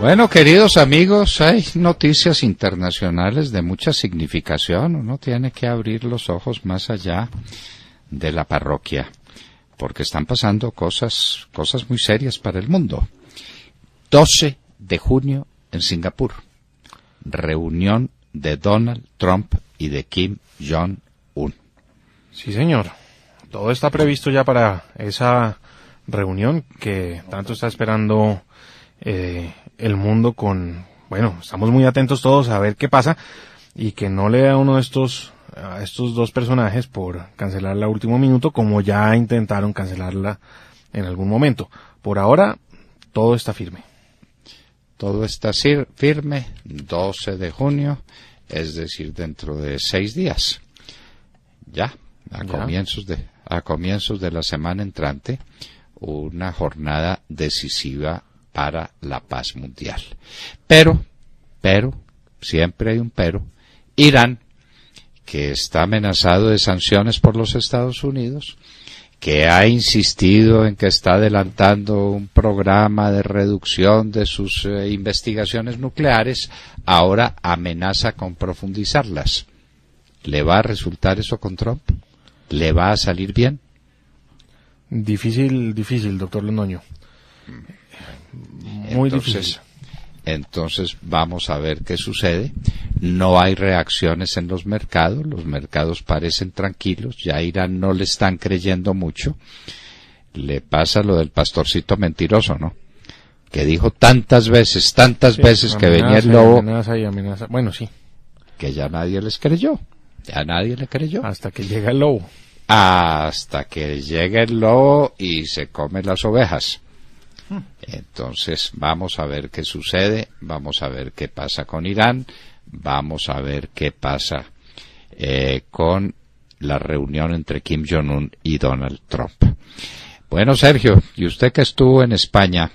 Bueno, queridos amigos, hay noticias internacionales de mucha significación. Uno tiene que abrir los ojos más allá de la parroquia, porque están pasando cosas, cosas muy serias para el mundo. 12 de junio en Singapur. Reunión de Donald Trump y de Kim Jong-un. Sí, señor. Todo está previsto ya para esa reunión que tanto está esperando eh, el mundo con, bueno, estamos muy atentos todos a ver qué pasa y que no le da uno de estos a estos dos personajes por cancelarla la último minuto como ya intentaron cancelarla en algún momento. Por ahora todo está firme. Todo está firme 12 de junio, es decir, dentro de seis días. Ya, a comienzos de a comienzos de la semana entrante, una jornada decisiva para la paz mundial. Pero, pero, siempre hay un pero, Irán, que está amenazado de sanciones por los Estados Unidos, que ha insistido en que está adelantando un programa de reducción de sus eh, investigaciones nucleares, ahora amenaza con profundizarlas. ¿Le va a resultar eso con Trump? ¿Le va a salir bien? Difícil, difícil, doctor Londoño. Muy entonces, Entonces vamos a ver qué sucede. No hay reacciones en los mercados, los mercados parecen tranquilos, ya Irán no le están creyendo mucho. Le pasa lo del pastorcito mentiroso, ¿no? Que dijo tantas veces, tantas veces que venía el lobo. Bueno, sí. Que ya nadie les creyó. Ya nadie le creyó. Hasta que llega el lobo. Hasta que llega el lobo y se come las ovejas. Entonces vamos a ver qué sucede, vamos a ver qué pasa con Irán, vamos a ver qué pasa eh, con la reunión entre Kim Jong-un y Donald Trump. Bueno, Sergio, y usted que estuvo en España,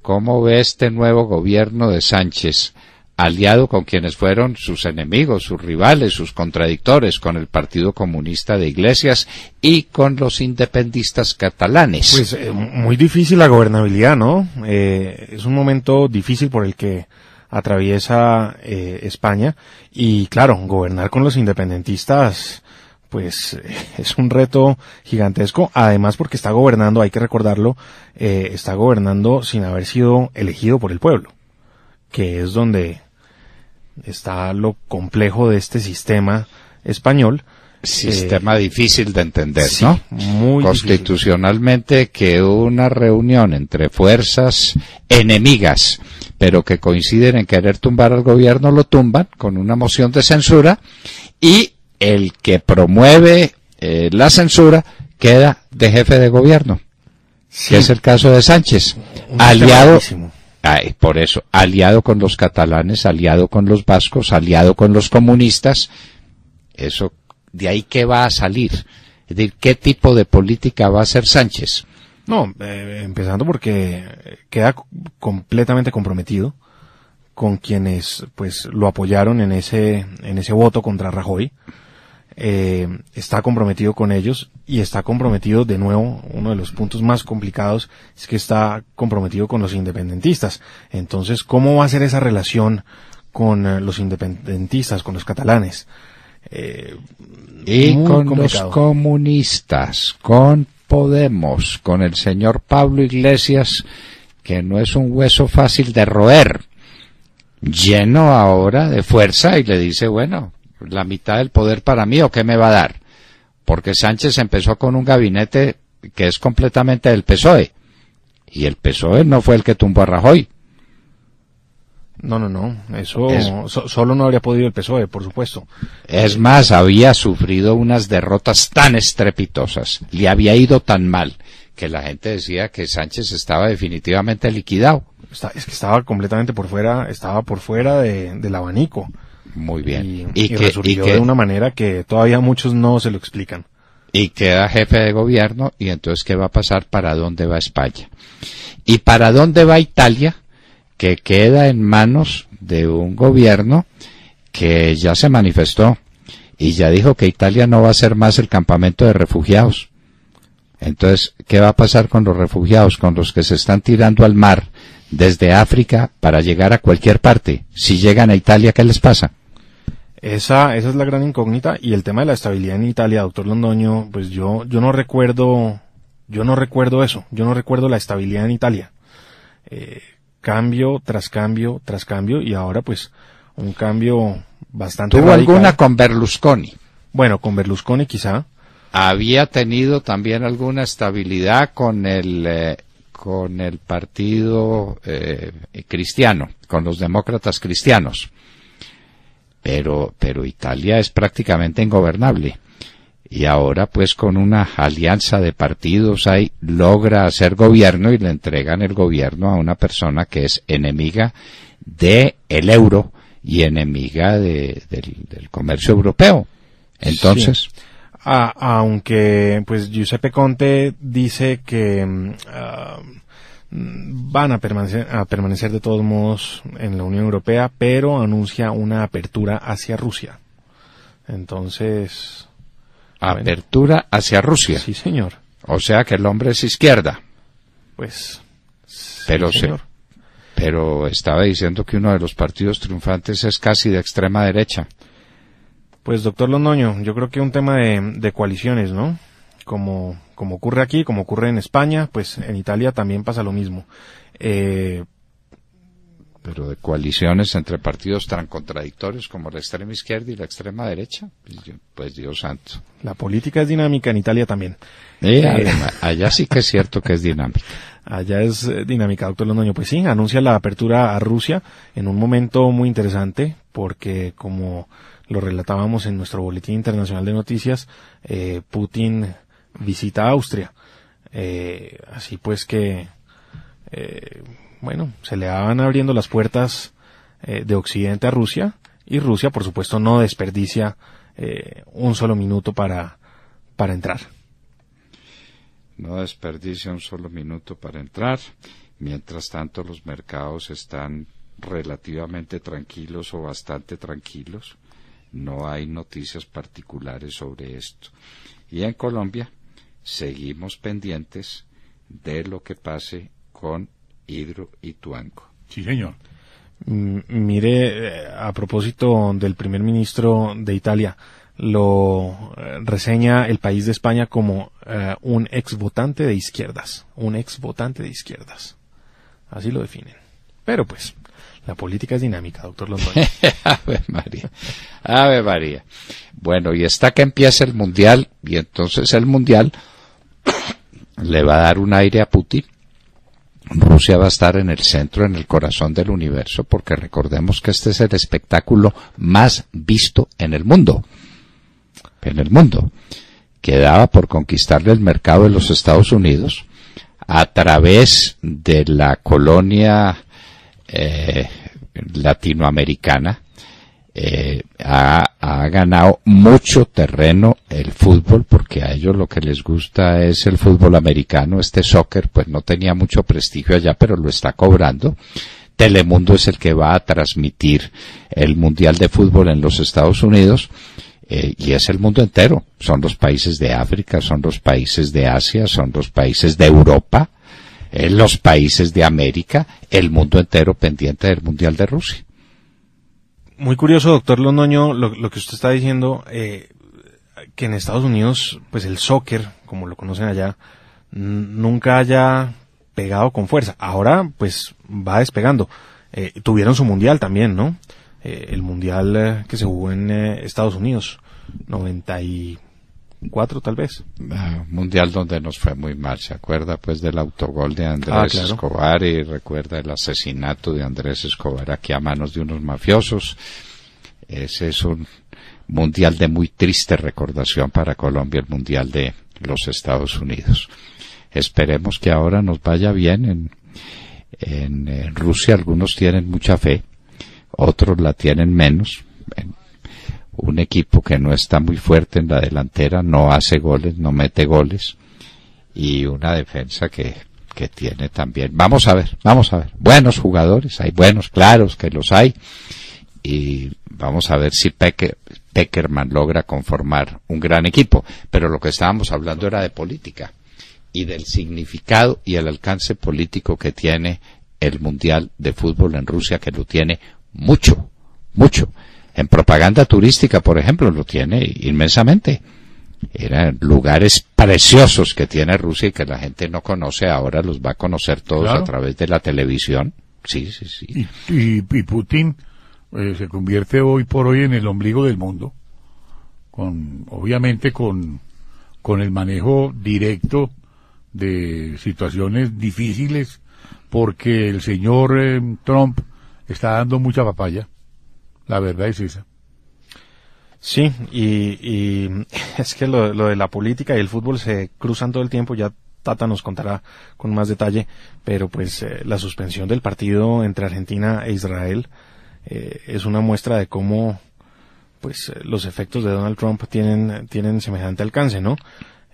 ¿cómo ve este nuevo gobierno de Sánchez? aliado con quienes fueron sus enemigos, sus rivales, sus contradictores, con el Partido Comunista de Iglesias y con los independistas catalanes. Pues eh, muy difícil la gobernabilidad, ¿no? Eh, es un momento difícil por el que atraviesa eh, España y claro, gobernar con los independentistas pues es un reto gigantesco, además porque está gobernando, hay que recordarlo, está gobernando sin haber sido elegido por el pueblo, que es donde está lo complejo de este sistema español. Sistema eh, difícil de entender, ¿no? Constitucionalmente que una reunión entre fuerzas enemigas, pero que coinciden en querer tumbar al gobierno, lo tumban con una moción de censura y el que promueve eh, la censura queda de jefe de gobierno, que es el caso de Sánchez, aliado, por eso, aliado con los catalanes, aliado con los vascos, aliado con los comunistas, eso, de ahí qué va a salir, decir, qué tipo de política va a hacer Sánchez. No, eh, empezando porque queda completamente comprometido con quienes pues lo apoyaron en ese en ese voto contra Rajoy eh, está comprometido con ellos y está comprometido de nuevo, uno de los puntos más complicados es que está comprometido con los independentistas. Entonces, ¿cómo va a ser esa relación con eh, los independentistas, con los catalanes? Eh, y con los comunistas, con Podemos, con el señor Pablo Iglesias, que no es un hueso fácil de roer, lleno ahora de fuerza y le dice, bueno, la mitad del poder para mí o qué me va a dar. Porque Sánchez empezó con un gabinete que es completamente del PSOE. Y el PSOE no fue el que tumbó a Rajoy. No, no, no. Eso solo no habría podido el PSOE, por supuesto. Es más, había sufrido unas derrotas tan estrepitosas, le había ido tan mal, que la gente decía que Sánchez estaba definitivamente liquidado. es que estaba completamente por fuera, estaba por fuera del abanico. Muy bien. Y, que, resurgió de una manera que todavía muchos no se lo explican. Y queda jefe de gobierno y entonces ¿qué va a pasar? ¿Para dónde va España? ¿Y para dónde va Italia? Que queda en manos de un gobierno que ya se manifestó y ya dijo que Italia no va a ser más el campamento de refugiados. Entonces, ¿qué va a pasar con los refugiados, con los que se están tirando al mar desde África para llegar a cualquier parte? Si llegan a Italia, ¿qué les pasa? Esa, esa es la gran incógnita y el tema de la estabilidad en Italia, doctor Londoño, pues yo, yo no recuerdo, yo no recuerdo eso, yo no recuerdo la estabilidad en Italia. Eh, cambio tras cambio tras cambio y ahora pues un cambio bastante. ¿Tuvo alguna con Berlusconi? Bueno, con Berlusconi quizá. Había tenido también alguna estabilidad con el eh, con el partido eh, cristiano, con los demócratas cristianos pero, pero Italia es prácticamente ingobernable. Y ahora pues con una alianza de partidos ahí logra hacer gobierno y le entregan el gobierno a una persona que es enemiga de el euro y enemiga del, comercio europeo. Entonces. aunque pues Giuseppe Conte dice que mm, ah, Mm, van a permanecer, a permanecer de todos modos en la Unión Europea, pero anuncia una apertura hacia Rusia. Entonces. Apertura hacia Rusia. Sí, señor. O sea que el hombre es izquierda. Pues. pero señor. pero estaba diciendo que uno de los partidos triunfantes es casi de extrema derecha. Pues, doctor Londoño, yo creo que es un tema de coaliciones, ¿no? como, como ocurre aquí, como ocurre en España, pues en Italia también pasa lo mismo. Eh, pero de coaliciones entre partidos tan contradictorios como la extrema izquierda y la extrema derecha, pues, pues Dios santo. La política es dinámica en Italia también. Eh, allá sí que es cierto que es dinámica. Allá es eh, dinámica, doctor Londoño. Pues sí, anuncia la apertura a Rusia en un momento muy interesante, porque como lo relatábamos en nuestro boletín internacional de noticias, eh, Putin visita a Austria. Eh, así pues que, eh, bueno, se le van abriendo las puertas eh, de Occidente a Rusia y Rusia, por supuesto, no desperdicia un solo minuto para, para entrar. No desperdicia un solo minuto para entrar. Mientras tanto, los mercados están relativamente tranquilos o bastante tranquilos. No hay noticias particulares sobre esto. Y en Colombia, seguimos pendientes de lo que pase con Hidro y Tuanco. Sí, señor. Mm, mire, eh, a propósito del primer ministro de Italia, lo eh, reseña el país de España como eh, un ex votante de izquierdas, un ex votante de izquierdas. Así lo definen. Pero pues, la política es dinámica, doctor Londoño. Ave María, Ave María. Bueno, y está que empieza el Mundial, y entonces el Mundial le va a dar un aire a Putin. Rusia va a estar en el centro, en el corazón del universo, porque recordemos que este es el espectáculo más visto en el mundo. En el mundo. Quedaba por conquistarle el mercado de los Estados Unidos a través de la colonia eh, latinoamericana eh, ha, ganado mucho terreno el fútbol porque a ellos lo que les gusta es el fútbol americano. Este soccer pues no tenía mucho prestigio allá, pero lo está cobrando. Telemundo es el que va a transmitir el Mundial de Fútbol en los Estados Unidos. Eh, y es el mundo entero. Son los países de África, son los países de Asia, son los países de Europa, eh, los países de América, el mundo entero pendiente del Mundial de Rusia muy curioso, doctor Londoño, lo, que usted está diciendo, eh, que en Estados Unidos, pues el soccer, como lo conocen allá, nunca haya pegado con fuerza. Ahora, pues va despegando. Eh, tuvieron su mundial también, ¿no? Eh, el mundial que se jugó en Estados Unidos, 90 y cuatro tal vez. Ah, mundial donde nos fue muy mal, ¿se acuerda pues del autogol de Andrés ah, Escobar y recuerda el asesinato de Andrés Escobar aquí a manos de unos mafiosos? Ese es un mundial de muy triste recordación para Colombia, el mundial de los Estados Unidos. Esperemos que ahora nos vaya bien en, Rusia. Algunos tienen mucha fe, otros la tienen menos un equipo que no está muy fuerte en la delantera, no hace goles, no mete goles y una defensa que, tiene también. Vamos a ver, vamos a ver. Buenos jugadores, hay buenos, claros que los hay y vamos a ver si Peque Peckerman logra conformar un gran equipo. Pero lo que estábamos hablando era de política y del significado y el alcance político que tiene el Mundial de Fútbol en Rusia, que lo tiene mucho, mucho. En propaganda turística, por ejemplo, lo tiene inmensamente. Eran lugares preciosos que tiene Rusia y que la gente no conoce, ahora los va a conocer todos a través de la televisión. Sí, sí, sí. Y, Putin eh, se convierte hoy por hoy en el ombligo del mundo, con, obviamente con, con el manejo directo de situaciones difíciles, porque el señor eh, Trump está dando mucha papaya la verdad es Sí, y, es que lo, lo, de la política y el fútbol se cruzan todo el tiempo, ya Tata nos contará con más detalle, pero pues eh, la suspensión del partido entre Argentina e Israel eh, es una muestra de cómo pues eh, los efectos de Donald Trump tienen, tienen semejante alcance, ¿no?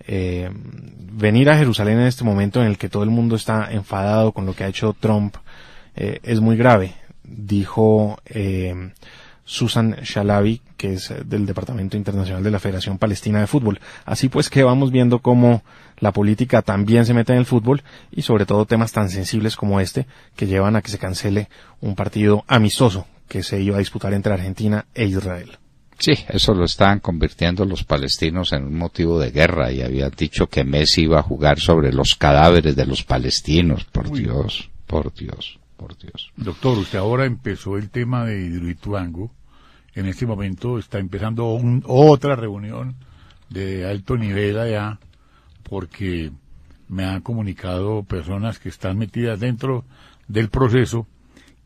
venir a Jerusalén en este momento en el que todo el mundo está enfadado con lo que ha hecho Trump es muy grave, dijo Susan Shalabi, que es eh, del Departamento Internacional de la Federación Palestina de Fútbol. Así pues que vamos viendo cómo la política también se mete en el fútbol y sobre todo temas tan sensibles como este que llevan a que se cancele un partido amistoso que se iba a disputar entre Argentina e Israel. Sí, eso lo estaban convirtiendo los palestinos en un motivo de guerra y habían dicho que Messi iba a jugar sobre los cadáveres de los palestinos, por Dios, por Dios. Doctor, usted ahora empezó el tema de Hidroituango. En este momento está empezando otra reunión de alto nivel allá, porque me han comunicado personas que están metidas dentro del proceso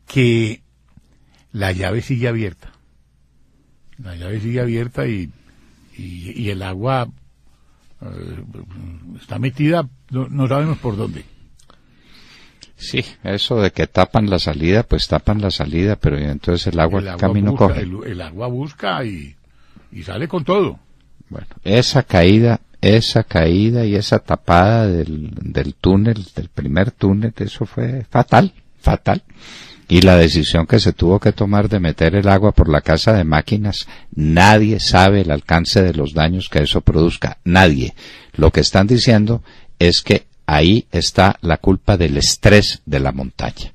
que la llave sigue abierta. La llave sigue abierta y, el agua eh, está metida, no sabemos por dónde. Sí, eso de que tapan la salida, pues tapan la salida, pero entonces el agua, el camino corre, El, agua busca y, sale con todo. Bueno, esa caída, esa caída y esa tapada del, del túnel, del primer túnel, eso fue fatal, fatal. Y la decisión que se tuvo que tomar de meter el agua por la casa de máquinas, nadie sabe el alcance de los daños que eso produzca, nadie. Lo que están diciendo es que Ahí está la culpa del estrés de la montaña.